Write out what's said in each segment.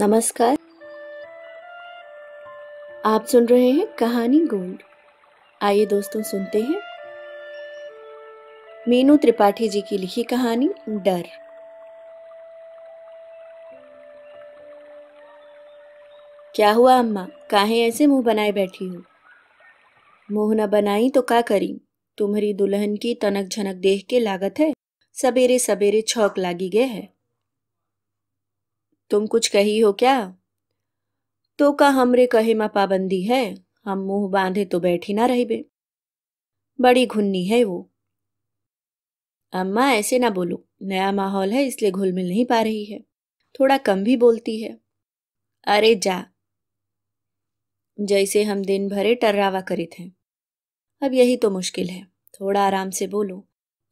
नमस्कार आप सुन रहे हैं कहानी गोल्ड आइए दोस्तों सुनते हैं मीनू त्रिपाठी जी की लिखी कहानी डर क्या हुआ अम्मा काहे ऐसे मुंह बनाए बैठी हो मुंह न बनाई तो का करी तुम्हारी दुल्हन की तनक झनक देख के लागत है सवेरे सवेरे छौक लागी गए है तुम कुछ कही हो क्या तो का हमरे कहे में पाबंदी है हम मुंह बांधे तो बैठी ना रही बड़ी घुन्नी है वो अम्मा ऐसे ना बोलो नया माहौल है इसलिए घुल मिल नहीं पा रही है थोड़ा कम भी बोलती है अरे जा जैसे हम दिन भरे टर्रावा करे थे अब यही तो मुश्किल है थोड़ा आराम से बोलो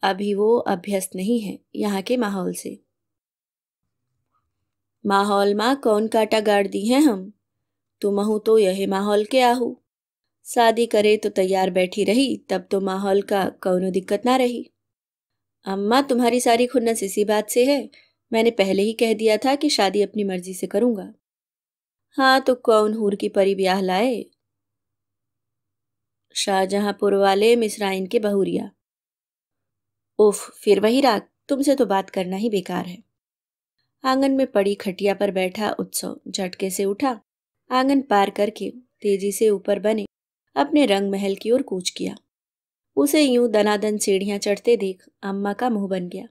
अभी वो अभ्यस्त नहीं है यहाँ के माहौल से माहौल माँ कौन काटा गाड़ दी है हम तुम हूँ तो यह माहौल के आहू शादी करे तो तैयार बैठी रही तब तो माहौल का कौनो दिक्कत ना रही अम्मा तुम्हारी सारी खुन्नस इसी बात से है मैंने पहले ही कह दिया था कि शादी अपनी मर्जी से करूँगा हाँ तो कौन हूर की परी ब्याह लाए शाहजहांपुर वाले मिसराइन के बहुरिया उफ फिर वही राग तुमसे तो बात करना ही बेकार है आंगन में पड़ी खटिया पर बैठा उत्सव झटके से उठा आंगन पार करके तेजी से ऊपर बने अपने रंग महल की ओर कूच किया उसे यूं दनादन सीढ़ियां चढ़ते देख अम्मा का मुंह बन गया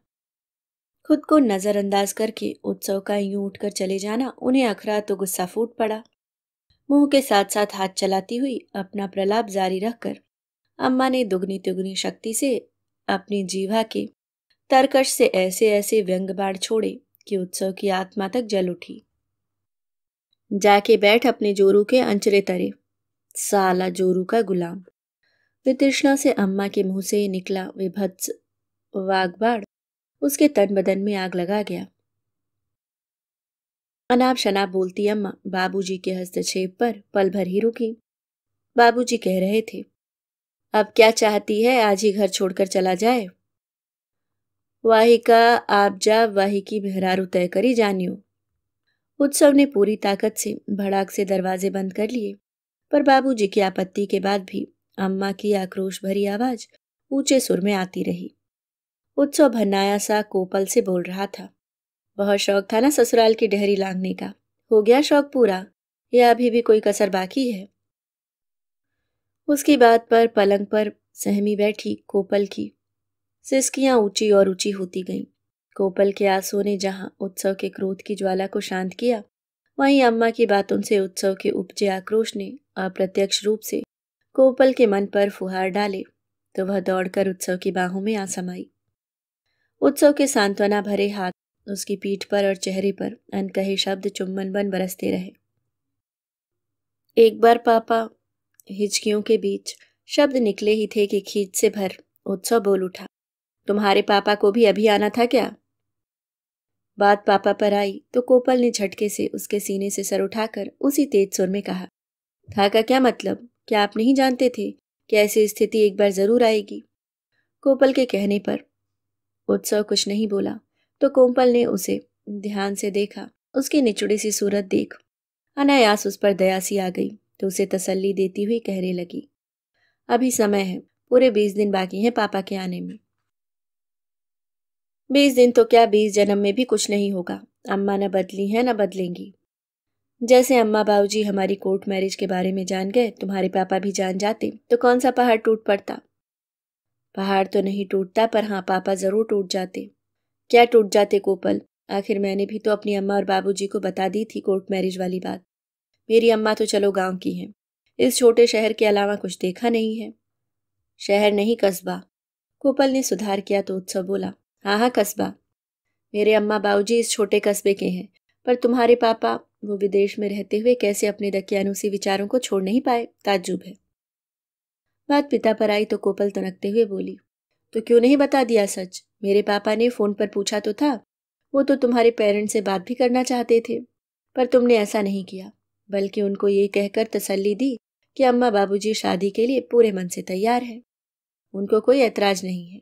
खुद को नज़रअंदाज करके उत्सव का यूं उठकर चले जाना उन्हें अखरा तो गुस्सा फूट पड़ा मुंह के साथ साथ हाथ चलाती हुई अपना प्रलाप जारी रखकर अम्मा ने दुगनी तुगनी शक्ति से अपनी जीवा के तरकश से ऐसे ऐसे व्यंग बाढ़ छोड़े कि उत्सव की आत्मा तक जल उठी जाके बैठ अपने जोरू के अंचरे तरे साला जोरू का गुलाम वितृष्णा से अम्मा के मुंह से निकला विभत्स वागबाड़ उसके तन बदन में आग लगा गया अनाप शनाप बोलती अम्मा बाबूजी के हस्तक्षेप पर पल भर ही रुकी बाबूजी कह रहे थे अब क्या चाहती है आज ही घर छोड़कर चला जाए वाही का आप जा वाही की भहरारू तय करी जानियो उत्सव ने पूरी ताकत से भड़ाक से दरवाजे बंद कर लिए पर बाबूजी की आपत्ति के बाद भी अम्मा की आक्रोश भरी आवाज ऊंचे सुर में आती रही उत्सव भन्नाया सा कोपल से बोल रहा था बहुत शौक था ना ससुराल की डहरी लांगने का हो गया शौक पूरा या अभी भी कोई कसर बाकी है उसकी बात पर पलंग पर सहमी बैठी कोपल की सिस्कियां ऊंची और ऊंची होती गईं कोपल के आंसू ने जहां उत्सव के क्रोध की ज्वाला को शांत किया वहीं अम्मा की बातों से उत्सव के उपजे आक्रोश ने अप्रत्यक्ष रूप से कोपल के मन पर फुहार डाले तो वह दौड़कर उत्सव की बाहों में आ समाई उत्सव के सांत्वना भरे हाथ उसकी पीठ पर और चेहरे पर अनकहे शब्द चुम्बन बन बरसते रहे एक बार पापा हिचकियों के बीच शब्द निकले ही थे कि खींच से भर उत्सव बोल उठा तुम्हारे पापा को भी अभी आना था क्या बात पापा पर आई तो कोपल ने झटके से उसके सीने से सर उठाकर उसी तेज सुर में कहा था का क्या मतलब क्या आप नहीं जानते थे कि ऐसी स्थिति एक बार जरूर आएगी कोपल के कहने पर उत्सव कुछ नहीं बोला तो कोपल ने उसे ध्यान से देखा उसकी निचुड़ी सी सूरत देख अनायास उस पर दया सी आ गई तो उसे तसल्ली देती हुई कहने लगी अभी समय है पूरे बीस दिन बाकी हैं पापा के आने में बीस दिन तो क्या बीस जन्म में भी कुछ नहीं होगा अम्मा न बदली हैं न बदलेंगी जैसे अम्मा बाबूजी हमारी कोर्ट मैरिज के बारे में जान गए तुम्हारे पापा भी जान जाते तो कौन सा पहाड़ टूट पड़ता पहाड़ तो नहीं टूटता पर हाँ पापा ज़रूर टूट जाते क्या टूट जाते कोपल आखिर मैंने भी तो अपनी अम्मा और बाबूजी को बता दी थी कोर्ट मैरिज वाली बात मेरी अम्मा तो चलो गांव की हैं इस छोटे शहर के अलावा कुछ देखा नहीं है शहर नहीं कस्बा कोपल ने सुधार किया तो उत्सव बोला हाँ हाँ कस्बा मेरे अम्मा बाबूजी इस छोटे कस्बे के हैं पर तुम्हारे पापा वो विदेश में रहते हुए कैसे अपने दकियानुसी विचारों को छोड़ नहीं पाए ताज्जुब है बात पिता पर आई तो कोपल तनकते हुए बोली तो क्यों नहीं बता दिया सच मेरे पापा ने फ़ोन पर पूछा तो था वो तो तुम्हारे पेरेंट्स से बात भी करना चाहते थे पर तुमने ऐसा नहीं किया बल्कि उनको ये कहकर तसल्ली दी कि अम्मा बाबूजी शादी के लिए पूरे मन से तैयार हैं उनको कोई ऐतराज नहीं है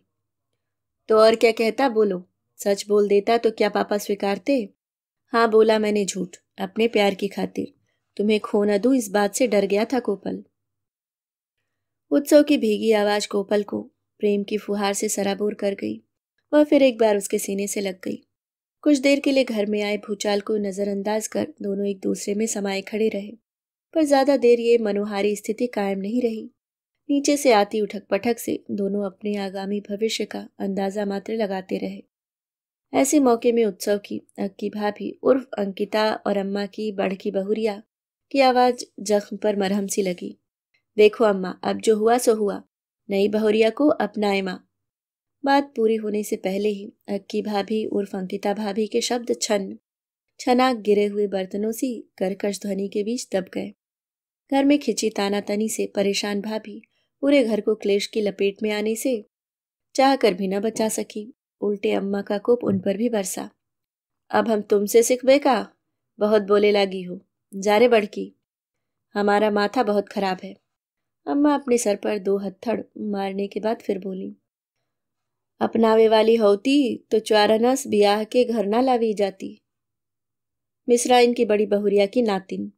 तो और क्या कहता बोलो सच बोल देता तो क्या पापा स्वीकारते हाँ बोला मैंने झूठ अपने प्यार की खातिर तुम्हें खो न दू इस बात से डर गया था कोपल उत्सव की भीगी आवाज कोपल को प्रेम की फुहार से सराबोर कर गई वह फिर एक बार उसके सीने से लग गई कुछ देर के लिए घर में आए भूचाल को नज़रअंदाज कर दोनों एक दूसरे में समाये खड़े रहे पर ज़्यादा देर ये मनोहारी स्थिति कायम नहीं रही नीचे से आती उठक पठक से दोनों अपने आगामी भविष्य का अंदाजा मात्र लगाते रहे ऐसे मौके में उत्सव की अक्की भाभी उर्फ अंकिता और अम्मा की बढ़ की बहुरिया की आवाज़ जख्म पर मरहम सी लगी देखो अम्मा अब जो हुआ सो हुआ नई बहुरिया को अपनाए माँ बात पूरी होने से पहले ही अक्की भाभी उर्फ अंकिता भाभी के शब्द छन छनाक गिरे हुए बर्तनों से करकश ध्वनि के बीच दब गए घर में खिंची तानातनी से परेशान भाभी पूरे घर को क्लेश की लपेट में आने से चाह कर भी न बचा सकी उल्टे अम्मा का कोप उन पर भी बरसा अब हम तुमसे सिख बेका बहुत बोले लागी हो जा रे बड़की हमारा माथा बहुत खराब है अम्मा अपने सर पर दो हथड़ मारने के बाद फिर बोली अपनावे वाली होती तो चारनस ब्याह के घर ना लावी जाती मिश्रा इनकी बड़ी बहुरिया की नातिन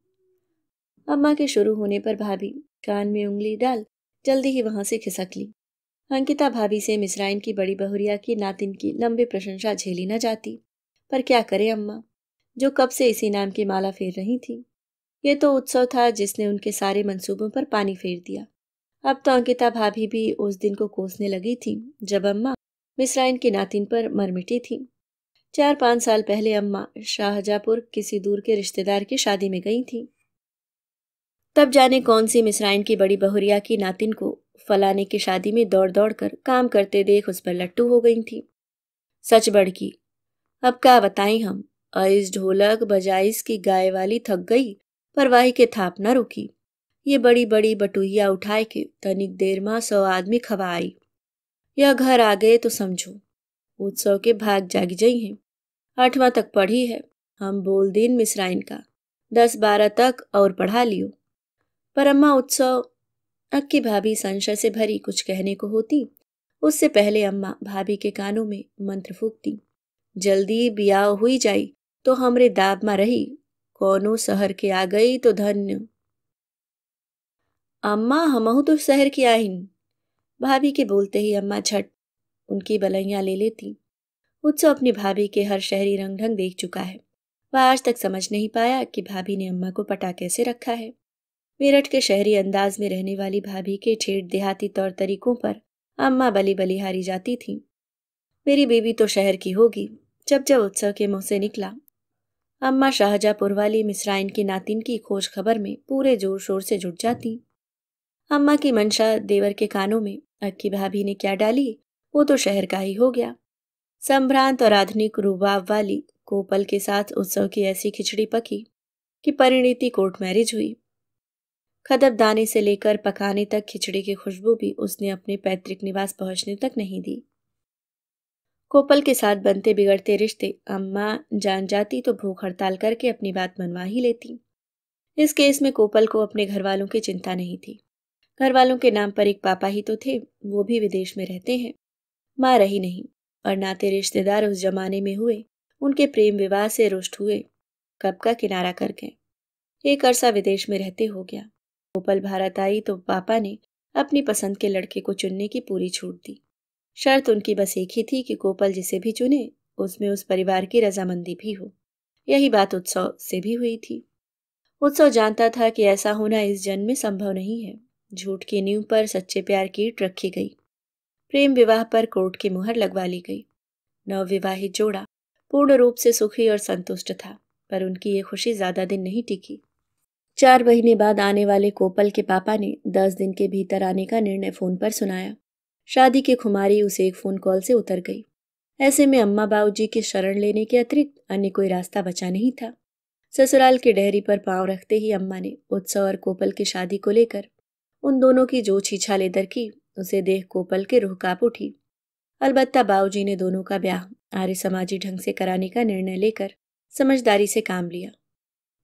अम्मा के शुरू होने पर भाभी कान में उंगली डाल जल्दी ही वहां से खिसक ली अंकिता भाभी से मिसराइन की बड़ी बहुरिया की नातिन की लंबी प्रशंसा झेली न जाती पर क्या करे अम्मा जो कब से इसी नाम की माला फेर रही थी ये तो उत्सव था जिसने उनके सारे मंसूबों पर पानी फेर दिया अब तो अंकिता भाभी भी उस दिन को कोसने लगी थी जब अम्मा मिसराइन की नातिन पर मरमिटी थी चार पाँच साल पहले अम्मा शाहजहाँपुर किसी दूर के रिश्तेदार की शादी में गई थी तब जाने कौन सी मिसराइन की बड़ी बहुरिया की नातिन को फलाने की शादी में दौड़ दौड़ कर काम करते देख उस पर लट्टू हो गई थी सच बड़की की अब क्या बताएं हम इस ढोलक बजाइस की गाय वाली थक गई परवाही के थाप न रुकी ये बड़ी बड़ी बटुहिया उठाए के तनिक देर मां सौ आदमी खवा आई या घर आ गए तो समझो उत्सव के भाग जाग जाई हैं आठवां तक पढ़ी है हम बोल दिन मिसराइन का दस बारह तक और पढ़ा लियो पर अम्मा उत्सव अक्की भाभी संशय से भरी कुछ कहने को होती उससे पहले अम्मा भाभी के कानों में मंत्र फूकती जल्दी ब्याह हुई जाई तो हमरे दाब मा रही कोनो शहर के आ गई तो धन्य अम्मा हमहू तो शहर की आहिन भाभी के बोलते ही अम्मा झट उनकी बलैया ले लेती उत्सव अपनी भाभी के हर शहरी रंग ढंग देख चुका है वह आज तक समझ नहीं पाया कि भाभी ने अम्मा को पटा कैसे रखा है मेरठ के शहरी अंदाज में रहने वाली भाभी के ठेठ देहाती तौर तरीकों पर अम्मा बली बलिहारी जाती थी मेरी बेबी तो शहर की होगी जब जब उत्सव के मुंह से निकला अम्मा शाहजहापुर वाली मिसराइन की नातिन की खोज खबर में पूरे जोर शोर से जुट जाती अम्मा की मंशा देवर के कानों में अक्की भाभी ने क्या डाली वो तो शहर का ही हो गया संभ्रांत और आधुनिक रूबाब वाली कोपल के साथ उत्सव की ऐसी खिचड़ी पकी कि परिणीति कोर्ट मैरिज हुई खदबदाने से लेकर पकाने तक खिचड़ी की खुशबू भी उसने अपने पैतृक निवास पहुंचने तक नहीं दी कोपल के साथ बनते बिगड़ते रिश्ते अम्मा जान जाती तो भूख हड़ताल करके अपनी बात मनवा ही लेती इस केस में कोपल को अपने घर वालों की चिंता नहीं थी घर वालों के नाम पर एक पापा ही तो थे वो भी विदेश में रहते हैं मां रही नहीं और नाते रिश्तेदार उस जमाने में हुए उनके प्रेम विवाह से रुष्ट हुए कब का किनारा कर गए एक अरसा विदेश में रहते हो गया भोपाल भारत आई तो पापा ने अपनी पसंद के लड़के को चुनने की पूरी छूट दी शर्त उनकी बस एक ही थी कि गोपाल जिसे भी चुने उसमें उस परिवार की रजामंदी भी हो यही बात उत्सव से भी हुई थी उत्सव जानता था कि ऐसा होना इस जन्म में संभव नहीं है झूठ की नींव पर सच्चे प्यार की ईट रखी गई प्रेम विवाह पर कोर्ट की मुहर लगवा ली गई नवविवाहित जोड़ा पूर्ण रूप से सुखी और संतुष्ट था पर उनकी ये खुशी ज्यादा दिन नहीं टिकी चार महीने बाद आने वाले कोपल के पापा ने दस दिन के भीतर आने का निर्णय फ़ोन पर सुनाया शादी की खुमारी उसे एक फ़ोन कॉल से उतर गई ऐसे में अम्मा बाबूजी के शरण लेने के अतिरिक्त अन्य कोई रास्ता बचा नहीं था ससुराल की डहरी पर पांव रखते ही अम्मा ने उत्सव और कोपल की शादी को लेकर उन दोनों की जो छीछा लेदर की उसे देख कोपल के रूह काप उठी अलबत्ता बाऊजी ने दोनों का ब्याह आर्य समाजी ढंग से कराने का निर्णय लेकर समझदारी से काम लिया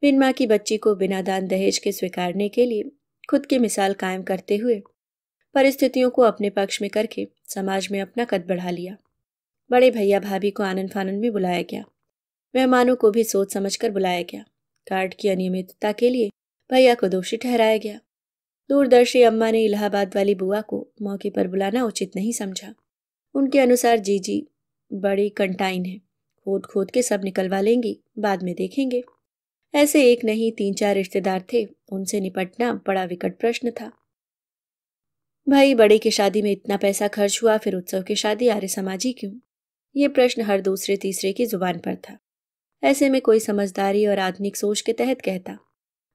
बिन माँ की बच्ची को बिना दान दहेज के स्वीकारने के लिए खुद की मिसाल कायम करते हुए परिस्थितियों को अपने पक्ष में करके समाज में अपना कद बढ़ा लिया बड़े भैया भाभी को आनंद फानंद में बुलाया गया मेहमानों को भी सोच समझ कर बुलाया गया कार्ड की अनियमितता के लिए भैया को दोषी ठहराया गया दूरदर्शी अम्मा ने इलाहाबाद वाली बुआ को मौके पर बुलाना उचित नहीं समझा उनके अनुसार जीजी बड़ी कंटाइन है खोद खोद के सब निकलवा लेंगी बाद में देखेंगे ऐसे एक नहीं तीन चार रिश्तेदार थे उनसे निपटना बड़ा विकट प्रश्न था भाई बड़े की शादी में इतना पैसा खर्च हुआ फिर उत्सव की शादी आर्य समाजी क्यों ये प्रश्न हर दूसरे तीसरे की जुबान पर था ऐसे में कोई समझदारी और आधुनिक सोच के तहत कहता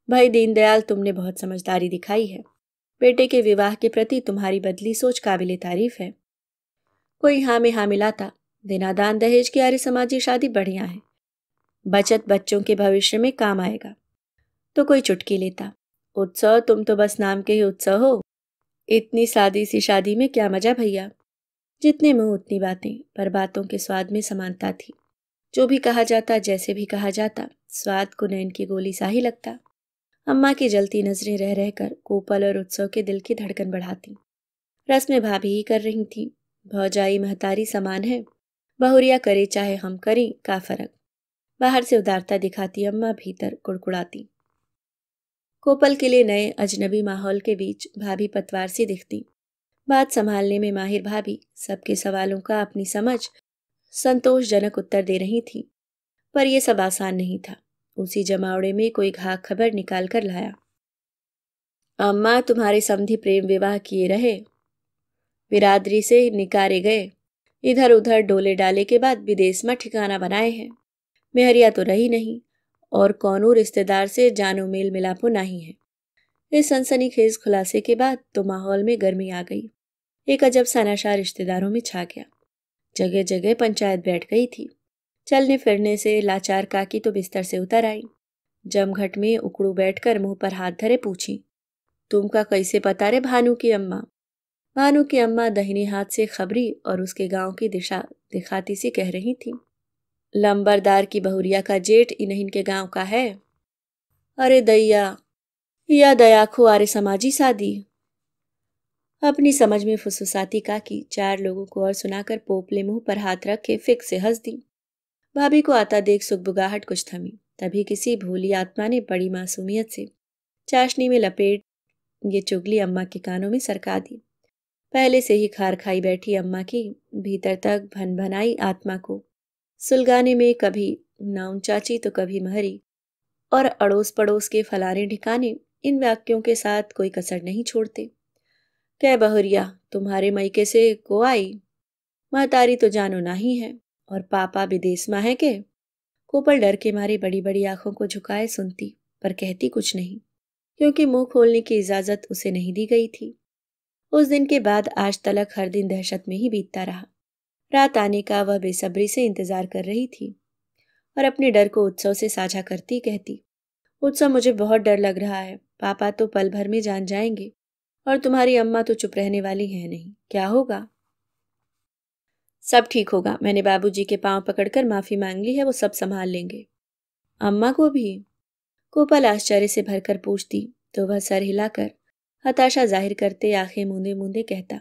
भाई दीनदयाल तुमने बहुत समझदारी दिखाई है बेटे के विवाह के प्रति तुम्हारी बदली सोच काबिल तारीफ है कोई हाँ में हाँ मिलाता बिना दान दहेज की आर्य समाजी शादी बढ़िया है बचत बच्चों के भविष्य में काम आएगा तो कोई चुटकी लेता उत्सव तुम तो बस नाम के ही उत्सव हो इतनी सादी सी शादी में क्या मजा भैया जितने मुंह उतनी बातें पर बातों के स्वाद में समानता थी जो भी कहा जाता जैसे भी कहा जाता स्वाद को नैन की गोली सा ही लगता अम्मा की जलती नजरें रह रहकर कोपल और उत्सव के दिल की धड़कन बढ़ाती रस्में भाभी ही कर रही थी भौजाई महतारी समान है बहुरिया करे चाहे हम करें का फर्क बाहर से उदारता दिखाती अम्मा भीतर कुड़कुड़ाती कोपल के लिए नए अजनबी माहौल के बीच भाभी पतवार सी दिखती बात संभालने में माहिर भाभी सबके सवालों का अपनी समझ संतोषजनक उत्तर दे रही थी पर यह सब आसान नहीं था उसी जमावड़े में कोई घाक खबर निकाल कर लाया अम्मा तुम्हारे समधि प्रेम विवाह किए रहे बिरादरी से निकारे गए इधर उधर डोले डाले के बाद विदेश में ठिकाना बनाए हैं मेहरिया तो रही नहीं और कौनू रिश्तेदार से जानो मेल मिलापो नहीं है इस सनसनीखेज खुलासे के बाद तो माहौल में गर्मी आ गई एक अजब सनाशा रिश्तेदारों में छा गया जगह जगह पंचायत बैठ गई थी चलने फिरने से लाचार काकी तो बिस्तर से उतर आई जमघट में उकड़ू बैठकर मुंह पर हाथ धरे पूछी तुमका कैसे पता रे भानु की अम्मा भानु की अम्मा दहिने हाथ से खबरी और उसके गांव की दिशा दिखाती सी कह रही थी लंबरदार की बहुरिया का जेठ इन्हीं के गांव का है अरे दैया या दयाखो आरे समाजी शादी अपनी समझ में फुसफुसाती काकी चार लोगों को और सुनाकर पोपले मुंह पर हाथ रख के फिक से हंस दी भाभी को आता देख सुखबुगाहट कुछ थमी तभी किसी भोली आत्मा ने बड़ी मासूमियत से चाशनी में लपेट ये चुगली अम्मा के कानों में सरका दी पहले से ही खार खाई बैठी अम्मा की भीतर तक भनभनाई आत्मा को सुलगाने में कभी नाउन चाची तो कभी महरी और अड़ोस पड़ोस के फलाने ढिकाने इन वाक्यों के साथ कोई कसर नहीं छोड़ते कह बहुरिया तुम्हारे मैके से को आई महतारी तो जानो ना ही है और पापा विदेश में है के कोपल डर के मारे बड़ी बड़ी आंखों को झुकाए सुनती पर कहती कुछ नहीं क्योंकि मुंह खोलने की इजाज़त उसे नहीं दी गई थी उस दिन के बाद आज तलक हर दिन दहशत में ही बीतता रहा रात आने का वह बेसब्री से इंतजार कर रही थी और अपने डर को उत्सव से साझा करती कहती उत्सव मुझे बहुत डर लग रहा है पापा तो पल भर में जान जाएंगे और तुम्हारी अम्मा तो चुप रहने वाली है नहीं क्या होगा सब ठीक होगा मैंने बाबूजी के पांव पकड़कर माफी मांग ली है वो सब संभाल लेंगे अम्मा को भी कोपल आश्चर्य से भरकर पूछती तो वह सर हिलाकर हताशा जाहिर करते आंखें मूंदे मूंदे कहता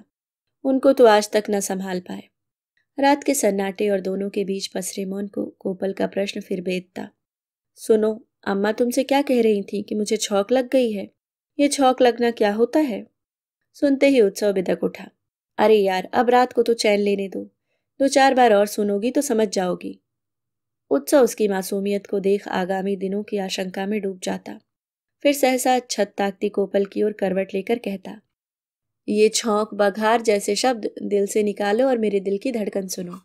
उनको तो आज तक न संभाल पाए रात के सन्नाटे और दोनों के बीच पसरे मौन को कोपल का प्रश्न फिर बेदता सुनो अम्मा तुमसे क्या कह रही थी कि मुझे छौक लग गई है ये छौक लगना क्या होता है सुनते ही उत्सव बिदक उठा अरे यार अब रात को तो चैन लेने दो दो चार बार और सुनोगी तो समझ जाओगी उत्सव उसकी मासूमियत को देख आगामी दिनों की आशंका में डूब जाता फिर सहसा छत ताकती कोपल की ओर करवट लेकर कहता ये छौंक बघार जैसे शब्द दिल से निकालो और मेरे दिल की धड़कन सुनो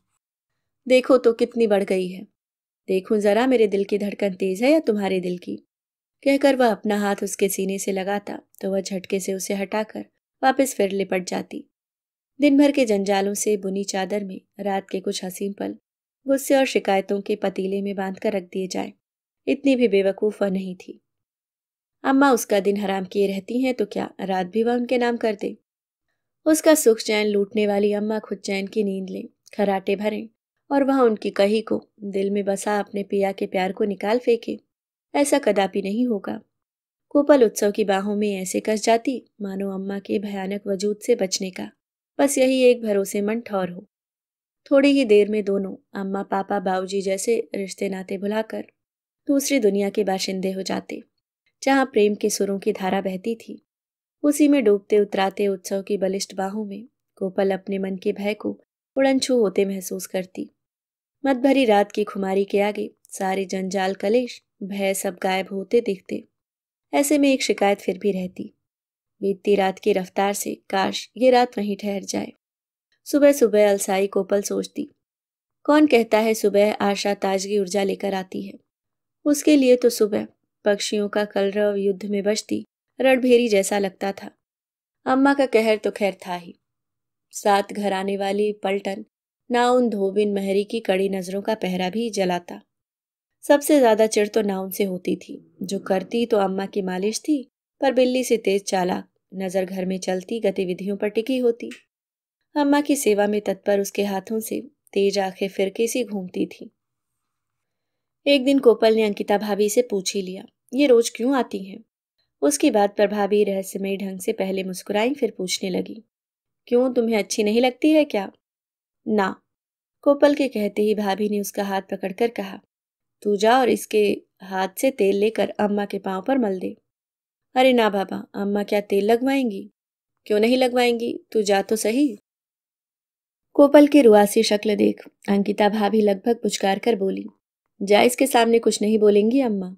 देखो तो कितनी बढ़ गई है देखो जरा मेरे दिल की धड़कन तेज है या तुम्हारे दिल की कहकर वह अपना हाथ उसके सीने से लगाता तो वह झटके से उसे हटाकर वापस फिर लिपट जाती दिन भर के जंजालों से बुनी चादर में रात के कुछ हसीन पल गुस्से और शिकायतों के पतीले में बांध कर रख दिए जाए इतनी भी बेवकूफ़ वह नहीं थी अम्मा उसका दिन हराम किए रहती हैं तो क्या रात भी वह उनके नाम कर दे उसका सुख चैन लूटने वाली अम्मा खुद चैन की नींद लें खराटे भरें और वह उनकी कही को दिल में बसा अपने पिया के प्यार को निकाल फेंके ऐसा कदापि नहीं होगा कोपल उत्सव की बाहों में ऐसे कस जाती मानो अम्मा के भयानक वजूद से बचने का बस यही एक भरोसेमंद ठौर हो थोड़ी ही देर में दोनों अम्मा पापा बाबूजी जैसे रिश्ते नाते भुलाकर दूसरी दुनिया के बाशिंदे हो जाते जहाँ प्रेम के सुरों की धारा बहती थी उसी में डूबते उतराते उत्सव की बलिष्ठ बाहों में गोपल अपने मन के भय को उड़नछू होते महसूस करती मत भरी रात की खुमारी के आगे सारे जंजाल कलेश भय सब गायब होते दिखते ऐसे में एक शिकायत फिर भी रहती बीतती रात की रफ्तार से काश ये रात वहीं ठहर जाए सुबह सुबह अलसाई कोपल सोचती कौन कहता है सुबह आशा ताजगी ऊर्जा लेकर आती है उसके लिए तो सुबह पक्षियों का कलरव युद्ध में बचती रणभेरी जैसा लगता था अम्मा का कहर तो खैर था ही साथ घर आने वाली पलटन नाउन धोबिन महरी की कड़ी नज़रों का पहरा भी जलाता सबसे ज़्यादा चिड़ तो नाउन से होती थी जो करती तो अम्मा की मालिश थी पर बिल्ली से तेज चालाक नज़र घर में चलती गतिविधियों पर टिकी होती अम्मा की सेवा में तत्पर उसके हाथों से तेज आंखें फिरके सी घूमती थी एक दिन कोपल ने अंकिता भाभी से पूछ ही लिया ये रोज क्यों आती हैं उसकी बात प्रभावी रहस्यमय रहस्यमयी ढंग से पहले मुस्कुराई फिर पूछने लगी क्यों तुम्हें अच्छी नहीं लगती है क्या ना कोपल के कहते ही भाभी ने उसका हाथ पकड़कर कहा तू जा और इसके हाथ से तेल लेकर अम्मा के पाँव पर मल दे अरे ना बाबा अम्मा क्या तेल लगवाएंगी क्यों नहीं लगवाएंगी तू जा तो सही कोपल की रुआसी शक्ल देख अंकिता भाभी लगभग पुचकार कर बोली जा इसके सामने कुछ नहीं बोलेंगी अम्मा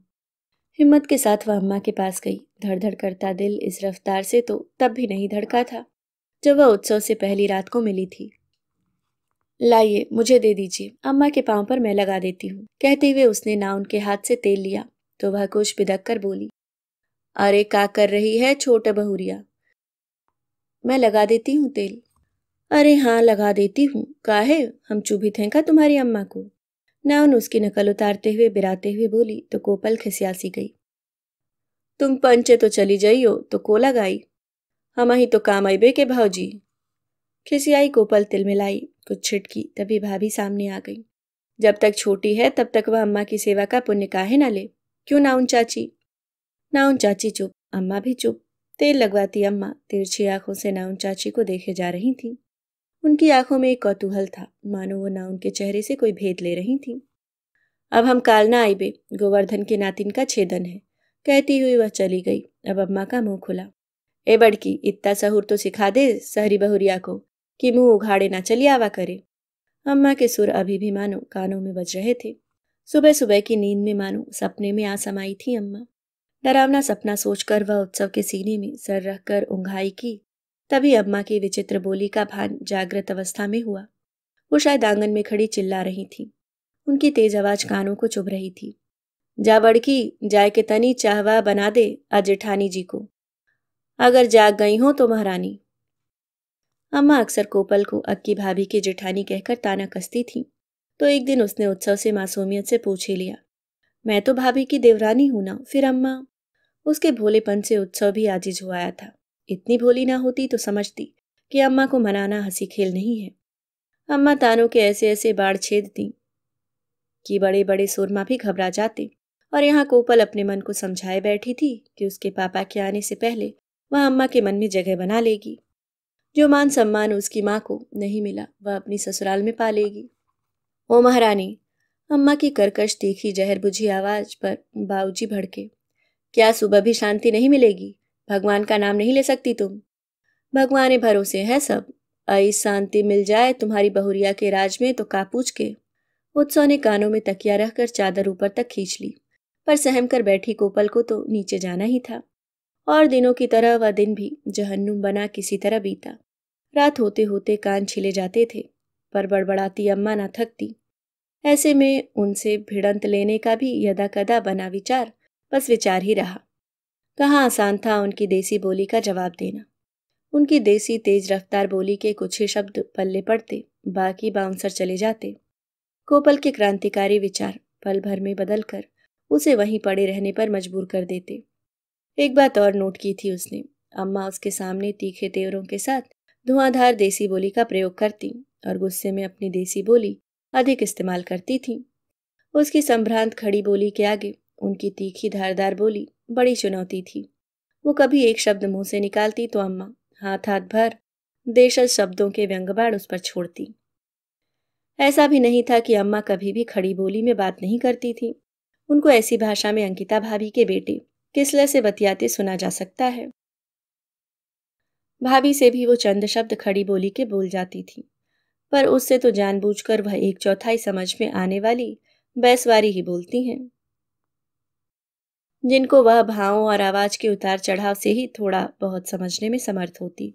हिम्मत के साथ वह अम्मा के पास गई धड़धड़ करता दिल इस रफ्तार से तो तब भी नहीं धड़का था जब वह उत्सव से पहली रात को मिली थी लाइए मुझे दे दीजिए अम्मा के पाँव पर मैं लगा देती हूँ कहते हुए उसने ना उनके हाथ से तेल लिया तो वह कुछ बिदक कर बोली अरे का कर रही है छोटा बहुरिया मैं लगा देती हूँ तेल अरे हाँ लगा देती हूँ काहे हम चुभित हैं का तुम्हारी अम्मा को नाउन उसकी नकल उतारते हुए बिराते हुए बोली तो कोपल खिसियासी गई तुम पंचे तो चली जाइयो तो कोला गाई हम ही तो काम बे के भाजी खिसियाई कोपल तिल मिलाई कुछ छिटकी तभी भाभी सामने आ गई जब तक छोटी है तब तक वह अम्मा की सेवा का पुण्य काहे ना ले क्यों नाउन चाची नाउन चाची चुप अम्मा भी चुप तेल लगवाती अम्मा तिरछी आंखों से नाउन चाची को देखे जा रही थी उनकी आंखों में एक कौतूहल था मानो वो ना उनके चेहरे से कोई भेद ले रही थी अब हम कालना आईबे गोवर्धन के नातिन का छेदन है कहती हुई वह चली गई अब अम्मा का मुंह खुला ए बड़की इतना सहूर तो सिखा दे सहरी बहुरिया को कि मुंह उघाड़े ना चली आवा करे अम्मा के सुर अभी भी मानो कानों में बज रहे थे सुबह सुबह की नींद में मानो सपने में आ समाई थी अम्मा डरावना सपना सोचकर वह उत्सव के सीने में सर रखकर उंघाई की तभी अम्मा की विचित्र बोली का भान जागृत अवस्था में हुआ वो शायद आंगन में खड़ी चिल्ला रही थी उनकी तेज आवाज कानों को चुभ रही थी जा बड़की जाय के तनी चाहवा बना दे अजेठानी जी को अगर जाग गई हो तो महारानी अम्मा अक्सर कोपल को अक्की भाभी की जेठानी कहकर ताना कसती थी तो एक दिन उसने उत्सव से मासूमियत से पूछ ही लिया मैं तो भाभी की देवरानी हूं ना फिर अम्मा उसके भोलेपन से उत्सव भी आजिज हुआ था इतनी भोली ना होती तो समझती कि अम्मा को मनाना हंसी खेल नहीं है अम्मा तानों के ऐसे ऐसे बाढ़ छेदती कि बड़े बड़े सुरमा भी घबरा जाते और यहाँ कोपल अपने मन को समझाए बैठी थी कि उसके पापा के आने से पहले वह अम्मा के मन में जगह बना लेगी जो मान सम्मान उसकी माँ को नहीं मिला वह अपनी ससुराल में पा लेगी ओ महारानी अम्मा की करकश तीखी जहर बुझी आवाज पर बाऊजी भड़के क्या सुबह भी शांति नहीं मिलेगी भगवान का नाम नहीं ले सकती तुम भगवान भरोसे है सब आई शांति मिल जाए तुम्हारी बहुरिया के राज में तो कापूच के उत्सव ने कानों में तकिया रखकर चादर ऊपर तक खींच ली पर सहम कर बैठी कोपल को तो नीचे जाना ही था और दिनों की तरह वह दिन भी जहन्नुम बना किसी तरह बीता रात होते होते कान छिले जाते थे पर बड़बड़ाती अम्मा ना थकती ऐसे में उनसे भिड़ंत लेने का भी यदा कदा बना विचार बस विचार ही रहा कहाँ आसान था उनकी देसी बोली का जवाब देना उनकी देसी तेज रफ्तार बोली के कुछ ही शब्द पल्ले पड़ते बाकी बाउंसर चले जाते कोपल के क्रांतिकारी विचार पल भर में बदलकर उसे वहीं पड़े रहने पर मजबूर कर देते एक बात और नोट की थी उसने अम्मा उसके सामने तीखे तेवरों के साथ धुआंधार देसी बोली का प्रयोग करती और गुस्से में अपनी देसी बोली अधिक इस्तेमाल करती थीं उसकी संभ्रांत खड़ी बोली के आगे उनकी तीखी धारदार बोली बड़ी चुनौती थी वो कभी एक शब्द मुंह से निकालती तो अम्मा हाथ हाथ भर देशज शब्दों के व्यंगबाण उस पर छोड़ती ऐसा भी नहीं था कि अम्मा कभी भी खड़ी बोली में बात नहीं करती थी उनको ऐसी भाषा में अंकिता भाभी के बेटे किसले से बतियाते सुना जा सकता है भाभी से भी वो चंद शब्द खड़ी बोली के बोल जाती थी पर उससे तो जानबूझकर वह एक चौथाई समझ में आने वाली बैसवारी ही बोलती हैं जिनको वह भावों और आवाज़ के उतार चढ़ाव से ही थोड़ा बहुत समझने में समर्थ होती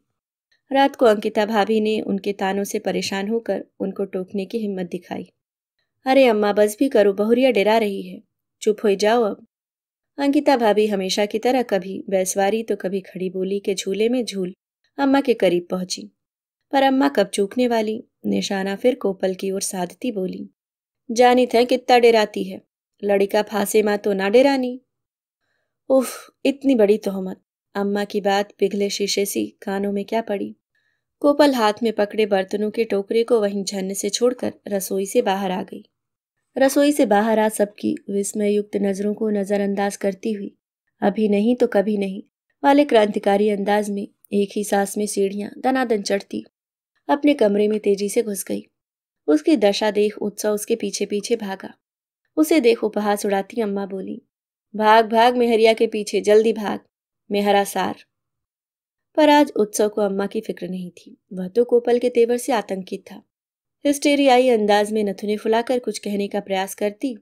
रात को अंकिता भाभी ने उनके तानों से परेशान होकर उनको टोकने की हिम्मत दिखाई अरे अम्मा बस भी करो बहुरिया डरा रही है चुप हो जाओ अब अंकिता भाभी हमेशा की तरह कभी बैसवारी तो कभी खड़ी बोली के झूले में झूल अम्मा के करीब पहुंची पर अम्मा कब चूकने वाली निशाना फिर कोपल की ओर साधती बोली जानी थे कितना डराती है लड़का फांसे माँ तो ना डरानी उफ इतनी बड़ी तोहमत अम्मा की बात पिघले शीशे सी कानों में क्या पड़ी कोपल हाथ में पकड़े बर्तनों के टोकरे को वहीं झन्न से छोड़कर रसोई से बाहर आ गई रसोई से बाहर आ सबकी विस्मयुक्त नज़रों को नज़रअंदाज करती हुई अभी नहीं तो कभी नहीं वाले क्रांतिकारी अंदाज में एक ही सांस में सीढ़ियां दनादन चढ़ती अपने कमरे में तेजी से घुस गई उसकी दशा देख उत्सव उसके पीछे पीछे भागा उसे देख उपहास उड़ाती अम्मा बोली भाग भाग मेहरिया के पीछे जल्दी भाग मेहरा सार पर आज उत्सव को अम्मा की फिक्र नहीं थी वह तो कोपल के तेवर से आतंकित था हिस्टेरियाई अंदाज में नथुने फुलाकर कुछ कहने का प्रयास करती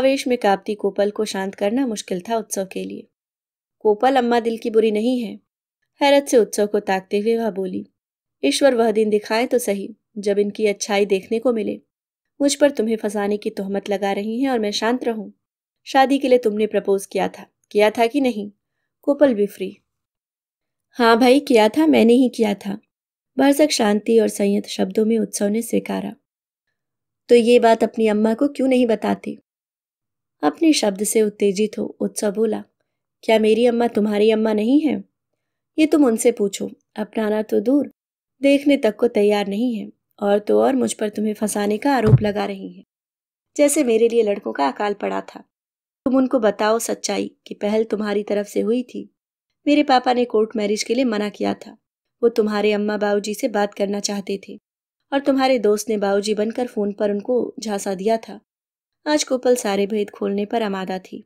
आवेश में कांपती कोपल को शांत करना मुश्किल था उत्सव के लिए कोपल अम्मा दिल की बुरी नहीं है हैरत से उत्सव को ताकते हुए वह बोली ईश्वर वह दिन दिखाए तो सही जब इनकी अच्छाई देखने को मिले मुझ पर तुम्हें फंसाने की तोहमत लगा रही हैं और मैं शांत रहूं शादी के लिए तुमने प्रपोज किया था किया था कि नहीं कोपल विफ्री हाँ भाई किया था मैंने ही किया था भरसक शांति और संयत शब्दों में उत्सव ने स्वीकारा तो ये बात अपनी अम्मा को क्यों नहीं बताती अपने शब्द से उत्तेजित हो उत्सव बोला क्या मेरी अम्मा तुम्हारी अम्मा नहीं है ये तुम उनसे पूछो अपनाना तो दूर देखने तक को तैयार नहीं है और तो और मुझ पर तुम्हें फंसाने का आरोप लगा रही है जैसे मेरे लिए लड़कों का अकाल पड़ा था तुम उनको बताओ सच्चाई कि पहल तुम्हारी तरफ से हुई थी मेरे पापा ने कोर्ट मैरिज के लिए मना किया था वो तुम्हारे अम्मा बाबूजी से बात करना चाहते थे और तुम्हारे दोस्त ने बाबूजी बनकर फ़ोन पर उनको झांसा दिया था आज गोपाल सारे भेद खोलने पर आमादा थी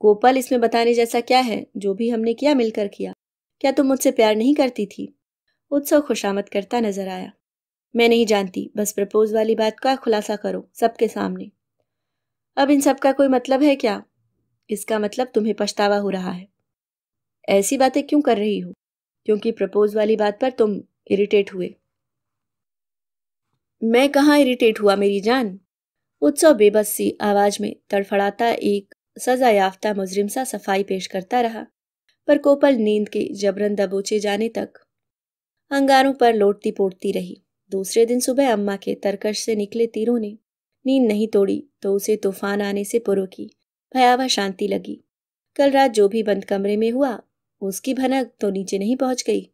कोपल इसमें बताने जैसा क्या है जो भी हमने किया मिलकर किया क्या तुम मुझसे प्यार नहीं करती थी उत्सव खुशामद करता नजर आया मैं नहीं जानती बस प्रपोज वाली बात का खुलासा करो सबके सामने अब इन सब का कोई मतलब है क्या इसका मतलब तुम्हें पछतावा हो रहा है ऐसी बातें क्यों कर रही हो क्योंकि प्रपोज वाली बात पर तुम इरिटेट हुए मैं कहाँ इरिटेट हुआ मेरी जान उत्सव बेबस सी आवाज में तड़फड़ाता एक सजा याफ्ता मुजरिम सा सफाई पेश करता रहा पर कोपल नींद के जबरन दबोचे जाने तक अंगारों पर लौटती पोटती रही दूसरे दिन सुबह अम्मा के तरकश से निकले तीरों ने नींद नहीं तोड़ी तो उसे तूफान आने से पुरो की भयावह शांति लगी कल रात जो भी बंद कमरे में हुआ उसकी भनक तो नीचे नहीं पहुंच गई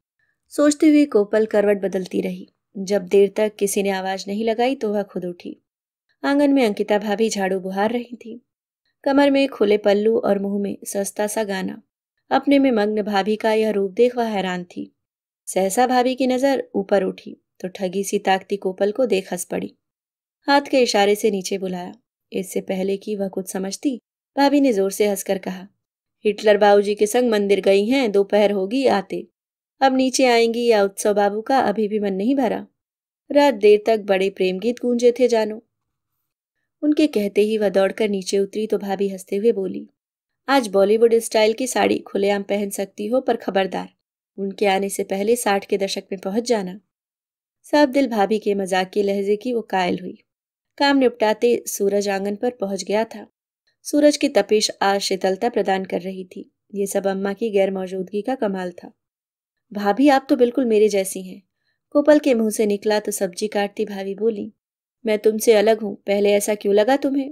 सोचते हुए कोपल करवट बदलती रही जब देर तक किसी ने आवाज नहीं लगाई तो वह खुद उठी आंगन में अंकिता भाभी झाड़ू बुहार रही थी कमर में खुले पल्लू और मुंह में सस्ता सा गाना अपने में मग्न भाभी का यह रूप देख वह हैरान थी सहसा भाभी की नजर ऊपर उठी तो ठगी सी ताकती कोपल को देख हंस पड़ी हाथ के इशारे से नीचे बुलाया इससे पहले कि वह कुछ समझती भाभी ने जोर से हंसकर कहा हिटलर बाबूजी के संग मंदिर गई हैं दोपहर होगी आते अब नीचे आएंगी या उत्सव बाबू का अभी भी मन नहीं भरा रात देर तक बड़े प्रेम गीत गूंजे थे जानो उनके कहते ही वह दौड़कर नीचे उतरी तो भाभी हंसते हुए बोली आज बॉलीवुड स्टाइल की साड़ी खुलेआम पहन सकती हो पर खबरदार उनके आने से पहले साठ के दशक में पहुंच जाना सब दिल भाभी के मजाक के लहजे की वो कायल हुई काम निपटाते सूरज आंगन पर पहुंच गया था सूरज की तपिश आज शीतलता प्रदान कर रही थी ये सब अम्मा की गैर मौजूदगी का कमाल था भाभी आप तो बिल्कुल मेरे जैसी हैं कोपल के मुंह से निकला तो सब्जी काटती भाभी बोली मैं तुमसे अलग हूँ पहले ऐसा क्यों लगा तुम्हें